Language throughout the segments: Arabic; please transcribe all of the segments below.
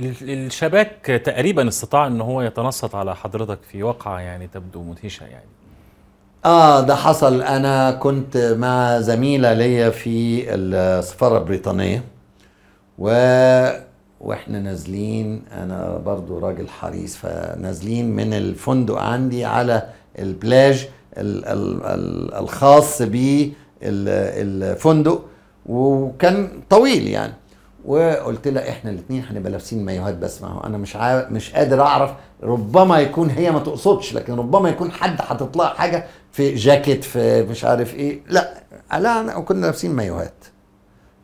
الشباك تقريبا استطاع ان هو يتنصت على حضرتك في وقعة يعني تبدو مدهشه يعني اه ده حصل انا كنت مع زميله ليا في السفاره البريطانيه و واحنا نازلين انا برضو راجل حريص فنازلين من الفندق عندي على البلاج ال ال ال الخاص بالفندق وكان طويل يعني وقلت لها احنا الاثنين هنبقى لابسين مايوهات بس ما هو انا مش عارف مش قادر اعرف ربما يكون هي ما تقصدش لكن ربما يكون حد هتطلع حاجه في جاكيت في مش عارف ايه لا لا أنا كنا لابسين مايوهات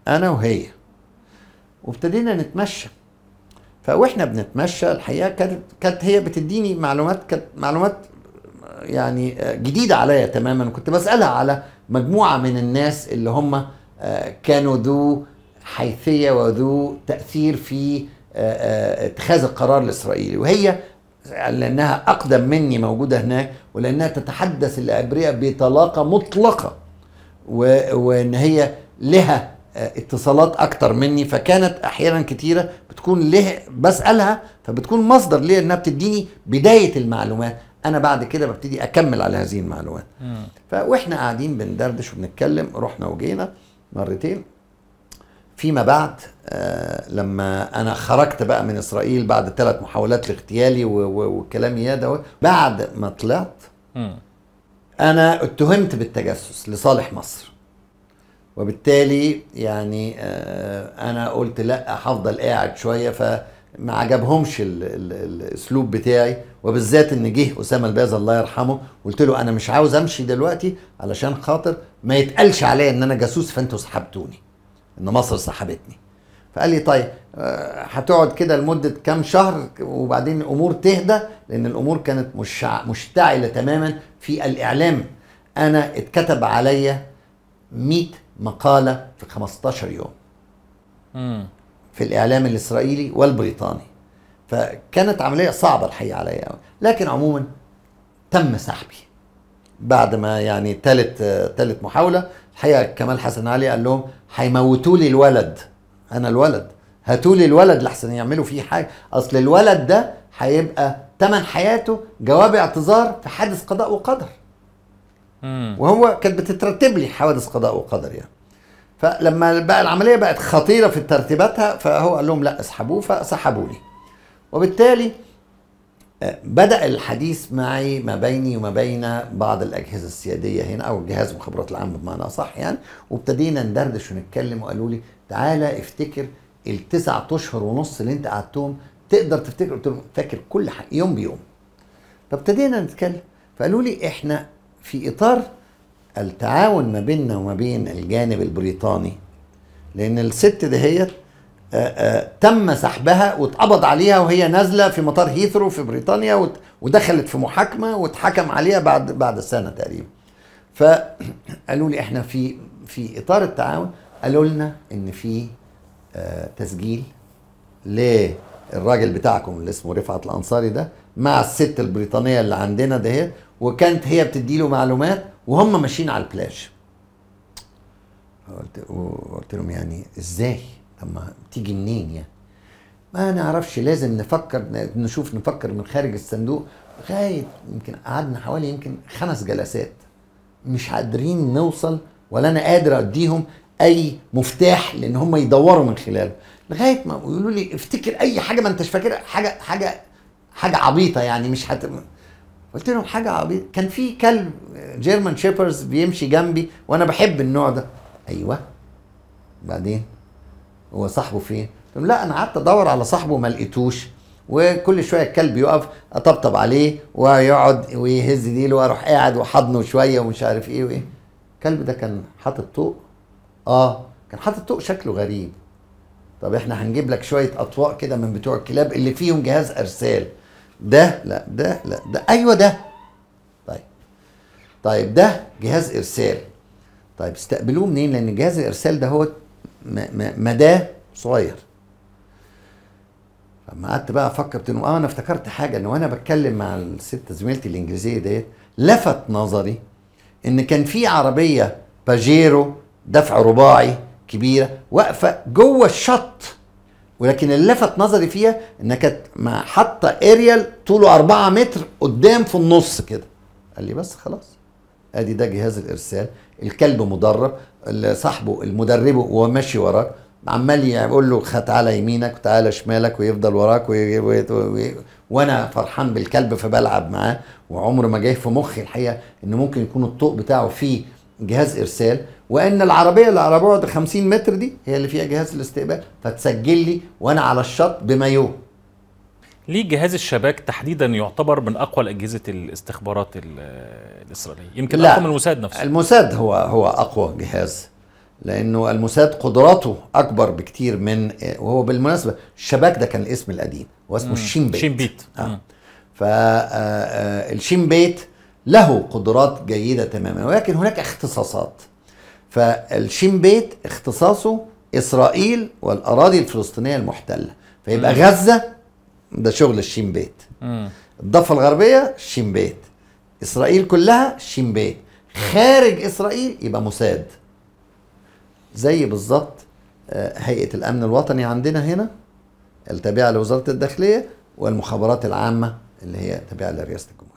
انا وهي وابتدينا نتمشى فاحنا بنتمشى الحقيقه كانت كانت هي بتديني معلومات كانت معلومات يعني جديده عليا تماما كنت بسالها على مجموعه من الناس اللي هم آه، كانوا ذو حيثية وذو تأثير في آه، آه، اتخاذ القرار الإسرائيلي وهي لأنها أقدم مني موجودة هناك ولأنها تتحدث العبرية بطلاقة مطلقة وإن هي لها آه، اتصالات أكتر مني فكانت أحيانا كتيرة بتكون له بسألها فبتكون مصدر ليا إنها بتديني بداية المعلومات أنا بعد كده ببتدي أكمل على هذه المعلومات فإحنا قاعدين بندردش وبنتكلم رحنا وجينا مرتين فيما بعد آه، لما انا خرجت بقى من اسرائيل بعد ثلاث محاولات لاغتيالي والكلام يا ده بعد ما طلعت انا اتهمت بالتجسس لصالح مصر وبالتالي يعني آه، انا قلت لا هفضل قاعد شويه فما عجبهمش الاسلوب بتاعي وبالذات ان جه اسامه الباز الله يرحمه قلت له انا مش عاوز امشي دلوقتي علشان خاطر ما يتقالش عليا ان انا جاسوس فانتوا سحبتوني ان مصر سحبتني فقال لي طيب آه، هتقعد كده لمده كام شهر وبعدين الامور تهدى لان الامور كانت مش مشتعله تماما في الاعلام انا اتكتب عليا 100 مقاله في 15 يوم مم. في الاعلام الاسرائيلي والبريطاني فكانت عمليه صعبه الحقيقه عليا لكن عموما تم سحبي بعد ما يعني ثالث ثالث آه، محاوله الحقيقه كمال حسن علي قال لهم هيموتوا لي الولد انا الولد هاتوا لي الولد لحسن يعملوا فيه حاجه اصل الولد ده هيبقى ثمن حياته جواب اعتذار في حادث قضاء وقدر وهو كانت بتترتب لي حوادث قضاء وقدر يعني فلما بقى العمليه بقت خطيره في ترتيباتها فهو قال لهم لا اسحبوه فسحبوا لي وبالتالي بدأ الحديث معي ما بيني وما بين بعض الأجهزة السيادية هنا أو جهاز المخابرات العامة بمعنى أصح يعني وابتدينا ندردش ونتكلم وقالوا لي تعالى افتكر التسع أشهر ونص اللي أنت قعدتهم تقدر تفتكر قلت لهم فاكر كل حاجة يوم بيوم فابتدينا نتكلم فقالوا لي إحنا في إطار التعاون ما بيننا وما بين الجانب البريطاني لأن الست دهيت آه، آه، تم سحبها واتقبض عليها وهي نازله في مطار هيثرو في بريطانيا ودخلت في محاكمه واتحكم عليها بعد بعد سنه تقريبا. فقالوا لي احنا في في اطار التعاون قالوا لنا ان في آه، تسجيل للراجل بتاعكم اللي اسمه رفعت الانصاري ده مع الست البريطانيه اللي عندنا دهيت وكانت هي بتدي له معلومات وهم ماشيين على البلاج. قلت لهم يعني ازاي؟ اما تيجي منين يعني ما نعرفش لازم نفكر نشوف نفكر من خارج الصندوق لغايه يمكن قعدنا حوالي يمكن خمس جلسات مش قادرين نوصل ولا انا قادر اديهم اي مفتاح لان هم يدوروا من خلاله لغايه ما يقولوا لي افتكر اي حاجه ما انتش فاكرها حاجه حاجه حاجه عبيطه يعني مش هت قلت لهم حاجه عبيطه كان في كلب جيرمان شيبرز بيمشي جنبي وانا بحب النوع ده ايوه بعدين هو صاحبه فين؟ لا انا قعدت ادور على صاحبه ما لقيتوش وكل شويه الكلب يقف اطبطب عليه ويقعد ويهز ديله واروح قاعد وحضنه شويه ومش عارف ايه وايه الكلب ده كان حاطط طوق اه كان حاطط طوق شكله غريب طب احنا هنجيب لك شويه اطواق كده من بتوع الكلاب اللي فيهم جهاز ارسال ده لا ده لا ده ايوه ده طيب طيب ده جهاز ارسال طيب استقبلوه منين لان جهاز الارسال ده هو مداه صغير لما قعدت بقى افكر انه اه انا افتكرت حاجه ان وانا بتكلم مع الست زميلتي الانجليزيه ديت لفت نظري ان كان في عربيه باجيرو دفع رباعي كبيره واقفه جوه الشط ولكن اللي لفت نظري فيها انها كانت حاطه اريال طوله 4 متر قدام في النص كده قال لي بس خلاص ادي ده جهاز الارسال الكلب مدرب صاحبه المدربه وهو ماشي وراك عمال يقول له تعالى يمينك وتعالى شمالك ويفضل وراك وي وي وي وانا فرحان بالكلب فبلعب معاه وعمره ما جه في مخي الحقيقه ان ممكن يكون الطوق بتاعه فيه جهاز ارسال وان العربيه اللي على بعد 50 متر دي هي اللي فيها جهاز الاستقبال فتسجل لي وانا على الشط بمايوه ليه جهاز الشباك تحديدا يعتبر من اقوى اجهزه الاستخبارات الاسرائيليه يمكن لا. اقوى من الموساد نفسه الموساد هو هو اقوى جهاز لانه الموساد قدراته اكبر بكتير من وهو بالمناسبه الشباك ده كان الاسم القديم هو اسمه الشين بيت شين بيت آه. فالشين آه، آه، بيت له قدرات جيده تماما ولكن هناك اختصاصات فالشين بيت اختصاصه اسرائيل والاراضي الفلسطينيه المحتله فيبقى غزه ده شغل الشين بيت الضفه الغربيه شين بيت اسرائيل كلها شين بيت خارج اسرائيل يبقى موساد زي بالظبط آه، هيئه الامن الوطني عندنا هنا التابعه لوزاره الداخليه والمخابرات العامه اللي هي تابعه لرئاسه الجمهوريه